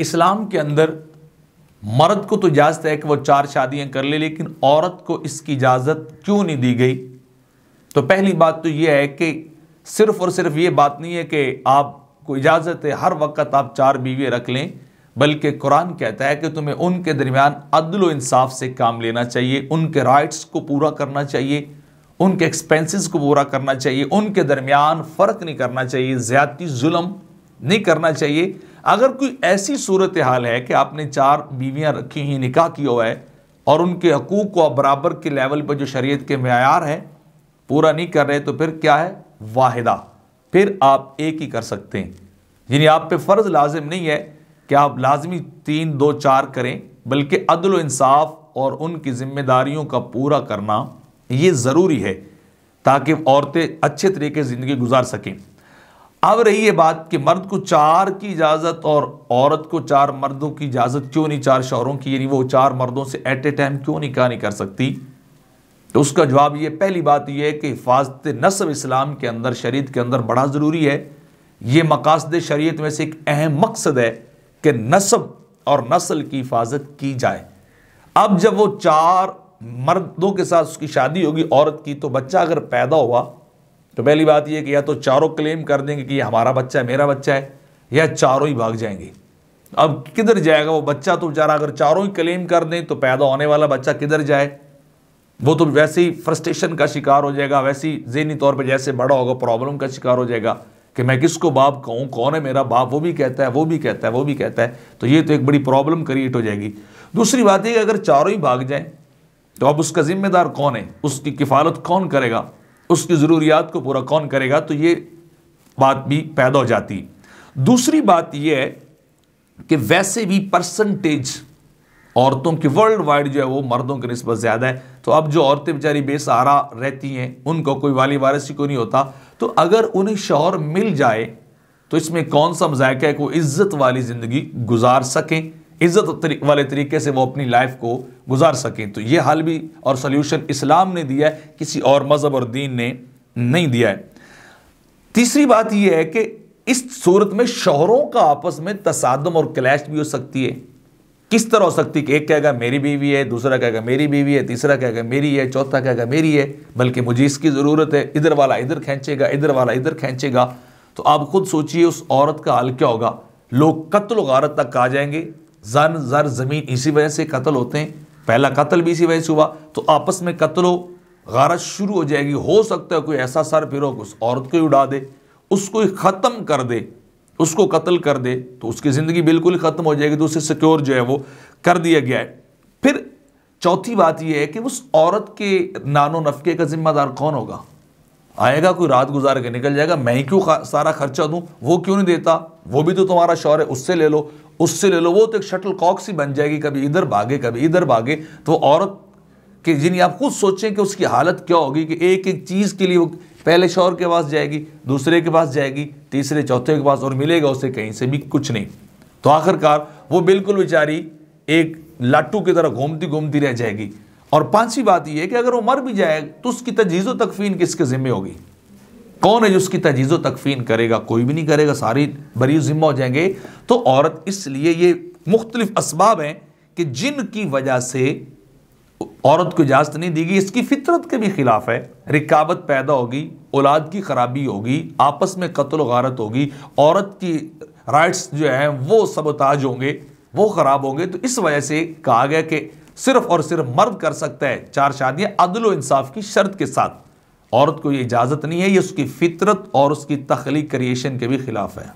इस्लाम के अंदर मर्द को तो इजाज़त है कि वो चार शादियां कर ले लेकिन औरत को इसकी इजाज़त क्यों नहीं दी गई तो पहली बात तो ये है कि सिर्फ और सिर्फ ये बात नहीं है कि आपको इजाज़त है हर वक्त आप चार बीवी रख लें बल्कि कुरान कहता है कि तुम्हें उनके दरमियान अदल इंसाफ से काम लेना चाहिए उनके राइट्स को पूरा करना चाहिए उनके एक्सपेंसेस को पूरा करना चाहिए उनके दरमियान फ़र्क नहीं करना चाहिए ज्यादती जुल्म नहीं करना चाहिए अगर कोई ऐसी सूरत हाल है कि आपने चार बीवियाँ रखी हैं निकाह किया हुआ है और उनके हकूक़ को आप बराबर के लेवल पर जो शरीयत के मैार हैं पूरा नहीं कर रहे तो फिर क्या है वाहिदा फिर आप एक ही कर सकते हैं यानी आप पे फ़र्ज़ लाजिम नहीं है कि आप लाजमी तीन दो चार करें बल्कि अदल इंसाफ और उनकी ज़िम्मेदारियों का पूरा करना ये ज़रूरी है ताकि औरतें अच्छे तरीके ज़िंदगी गुजार सकें अब रही है बात कि मर्द को चार की इजाज़त और औरत को चार मर्दों की इजाज़त क्यों नहीं चार शहरों की यानी वो चार मर्दों से एट ए टाइम क्यों निकाह नहीं कर सकती तो उसका जवाब ये पहली बात यह है कि हिफाजत नसब इस्लाम के अंदर शरीत के अंदर बड़ा ज़रूरी है ये मकासद शरीत में से एक अहम मकसद है कि नसब और नस्ल की हिफाजत की जाए अब जब वो चार मर्दों के साथ उसकी शादी होगी औरत की तो बच्चा अगर पैदा हुआ तो पहली बात यह कि या तो चारों क्लेम कर देंगे कि ये हमारा बच्चा है मेरा बच्चा है या चारों ही भाग जाएंगे अब किधर जाएगा वो बच्चा तो बेचारा अगर चारों ही क्लेम कर दें तो पैदा होने वाला बच्चा किधर जाए वो तो वैसे ही फ्रस्ट्रेशन का शिकार हो जाएगा वैसे ही जहनी तौर पर जैसे बड़ा होगा प्रॉब्लम का शिकार हो जाएगा कि मैं किसको बाप कहूँ कौन है मेरा बाप वो भी कहता है वो भी कहता है वो भी कहता है तो ये तो एक बड़ी प्रॉब्लम क्रिएट हो जाएगी दूसरी बात यह अगर चारों ही भाग जाए तो अब उसका जिम्मेदार कौन है उसकी किफालत कौन करेगा उसकी ज़रूरियात को पूरा कौन करेगा तो ये बात भी पैदा हो जाती दूसरी बात यह है कि वैसे भी परसेंटेज औरतों की वर्ल्ड वाइड जो है वो मर्दों के नस्बत ज़्यादा है तो अब जो औरतें बेचारी बेसहारा रहती हैं उनको कोई वाली वारसी को नहीं होता तो अगर उन्हें शोहर मिल जाए तो इसमें कौन सा मजायका है को इज़्ज़त वाली ज़िंदगी गुजार सकें इज़्ज़त वाले तरीके से वो अपनी लाइफ को गुजार सकें तो ये हाल भी और सोल्यूशन इस्लाम ने दिया है किसी और मज़हब और दीन ने नहीं दिया है तीसरी बात यह है कि इस सूरत में शोहरों का आपस में तसादम और क्लैश भी हो सकती है किस तरह हो सकती है कि एक कहेगा मेरी बीवी है दूसरा कहेगा मेरी बीवी है तीसरा कहेगा मेरी है चौथा कहेगा मेरी है बल्कि मुझे इसकी ज़रूरत है इधर वाला इधर खींचेगा इधर वाला इधर खींचेगा तो आप खुद सोचिए उस औरत का हाल क्या होगा लोग कत्ल गारत तक आ जाएंगे जन जर ज़मीन इसी वजह से कत्ल होते हैं पहला कत्ल भी इसी वजह से हुआ तो आपस में कत्ल हो गारत शुरू हो जाएगी हो सकता है कोई ऐसा सर फिर हो उस औरत को ही उड़ा दे उसको ही ख़त्म कर दे उसको कत्ल कर दे तो उसकी ज़िंदगी बिल्कुल ही ख़त्म हो जाएगी तो उसे सिक्योर जो है वो कर दिया गया है फिर चौथी बात यह है कि उस औरत के नानो नफके का ज़िम्मेदार कौन होगा आएगा कोई रात गुजार के निकल जाएगा मैं ही क्यों सारा खर्चा दूँ वो क्यों नहीं देता वो भी तो तुम्हारा शौर है उससे ले लो उससे ले लो वो तो एक शटल कॉक सी बन जाएगी कभी इधर भागे कभी इधर भागे तो औरत के जिन्हें आप खुद सोचें कि उसकी हालत क्या होगी कि एक एक चीज़ के लिए वो पहले शौहर के पास जाएगी दूसरे के पास जाएगी तीसरे चौथे के पास और मिलेगा उसे कहीं से भी कुछ नहीं तो आखिरकार वो बिल्कुल बेचारी एक लाटू की तरह घूमती घूमती रह जाएगी और पांचवी बात यह है कि अगर वो मर भी जाए तो उसकी तजीजो तकफीन किसके ज़िम्मे होगी कौन है जो उसकी तजीज़ तकफीन करेगा कोई भी नहीं करेगा सारी बरी ज़िम्मा हो जाएंगे तो औरत इसलिए ये मुख्तलिफ इसबाब हैं कि जिनकी वजह से औरत को इजाज़त नहीं दी गई इसकी फितरत के भी खिलाफ है रिकावत पैदा होगी औलाद की खराबी होगी आपस में कत्ल गारत होगी औरत की राइट्स जो हैं वो सबताज होंगे वो ख़राब होंगे तो इस वजह से कहा गया कि सिर्फ और सिर्फ मर्द कर सकता है चार शादियाँ अदल इंसाफ की शर्त के साथ औरत को ये इजाज़त नहीं है ये उसकी फितरत और उसकी तख्लीक क्रिएशन के भी खिलाफ है